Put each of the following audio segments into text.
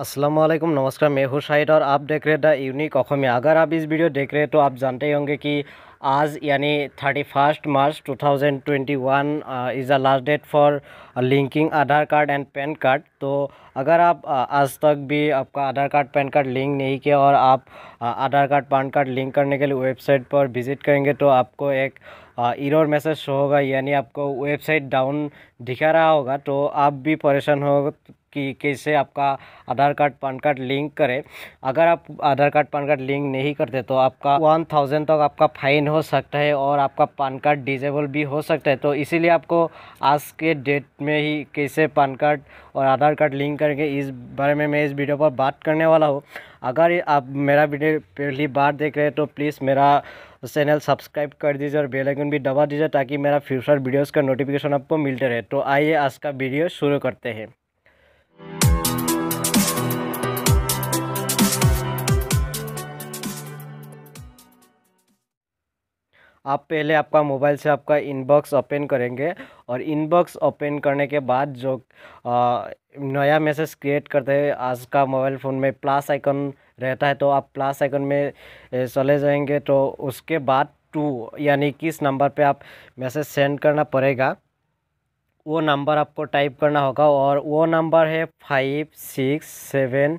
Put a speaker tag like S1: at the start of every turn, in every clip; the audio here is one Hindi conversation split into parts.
S1: असलम नमस्कार मैं हूँ शाहिद और आप देख रहे द यूनिक अखमिया अगर आप इस वीडियो देख रहे हैं तो आप जानते होंगे कि आज यानी thirty first March 2021 is the last date for linking Aadhaar card and PAN card तो अगर आप आज तक भी आपका Aadhaar card PAN card link नहीं किया और आप Aadhaar card PAN card link करने के लिए वेबसाइट पर विज़िट करेंगे तो आपको एक इरोर मैसेज शो होगा यानी आपको वेबसाइट डाउन दिखा रहा होगा तो आप भी परेशान हो कि कैसे आपका Aadhaar card PAN card link करें अगर आप Aadhaar card PAN card link नहीं करते तो आपका वन थाउजेंड तक आपका फाइन हो सकता है और आपका पान कार्ड डिजेबल भी हो सकता है तो इसीलिए आपको आज के डेट में ही कैसे पान कार्ड और आधार कार्ड लिंक करेंगे इस बारे में मैं इस वीडियो पर बात करने वाला हूँ अगर आप मेरा वीडियो पहली बार देख रहे हैं तो प्लीज़ मेरा तो चैनल सब्सक्राइब कर दीजिए और बेल आइकन भी दबा दीजिए ताकि मेरा फ्यूचर वीडियोस का नोटिफिकेशन आपको मिलते रहे तो आइए आज का वीडियो शुरू करते हैं आप पहले आपका मोबाइल से आपका इनबॉक्स ओपन करेंगे और इनबॉक्स ओपन करने के बाद जो आ, नया मैसेज क्रिएट करते हैं आज का मोबाइल फ़ोन में प्लस आइकन रहता है तो आप प्लस आइकन में चले जाएंगे तो उसके बाद टू यानी किस नंबर पे आप मैसेज सेंड करना पड़ेगा वो नंबर आपको टाइप करना होगा और वो नंबर है five six seven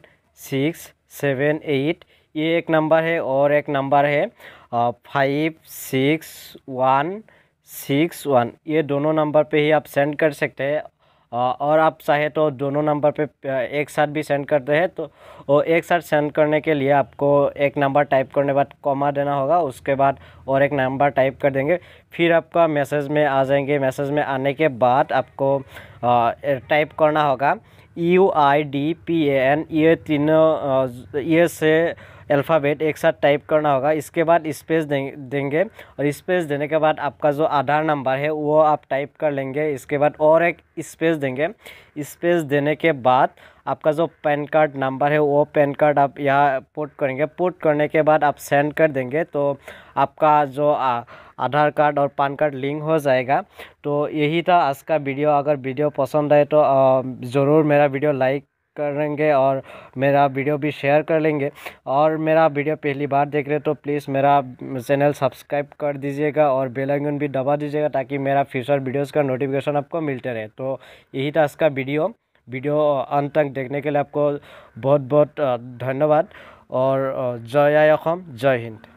S1: six seven eight ये एक नंबर है और एक नंबर है five six one six one ये दोनों नंबर पे ही आप सेंड कर सकते हैं और आप चाहे तो दोनों नंबर पे एक साथ भी सेंड करते हैं तो वो एक साथ सेंड करने के लिए आपको एक नंबर टाइप करने के बाद कॉमा देना होगा उसके बाद और एक नंबर टाइप कर देंगे फिर आपका मैसेज में आ जाएंगे मैसेज में आने के बाद आपको टाइप करना होगा U I D P A N ये तीनों ये से अल्फ़ाबेट एक साथ टाइप करना होगा इसके बाद स्पेस देंगे, देंगे और स्पेस देने के बाद आपका जो आधार नंबर है वो आप टाइप कर लेंगे इसके बाद और एक स्पेस देंगे स्पेस देने के बाद आपका जो पैन कार्ड नंबर है वो पैन कार्ड आप यहाँ पुट करेंगे पुट करने के बाद आप सेंड कर देंगे तो आपका जो आधार कार्ड और पान कार्ड लिंक हो जाएगा तो यही था आज का वीडियो अगर वीडियो पसंद आए तो ज़रूर मेरा वीडियो लाइक करेंगे और मेरा वीडियो भी शेयर कर लेंगे और मेरा वीडियो पहली बार देख रहे तो प्लीज़ मेरा चैनल सब्सक्राइब कर दीजिएगा और बेल आइकन भी दबा दीजिएगा ताकि मेरा फ्यूचर वीडियोस का नोटिफिकेशन आपको मिलते रहे तो यही था इसका वीडियो वीडियो अंत तक देखने के लिए आपको बहुत बहुत धन्यवाद और जय आय जय हिंद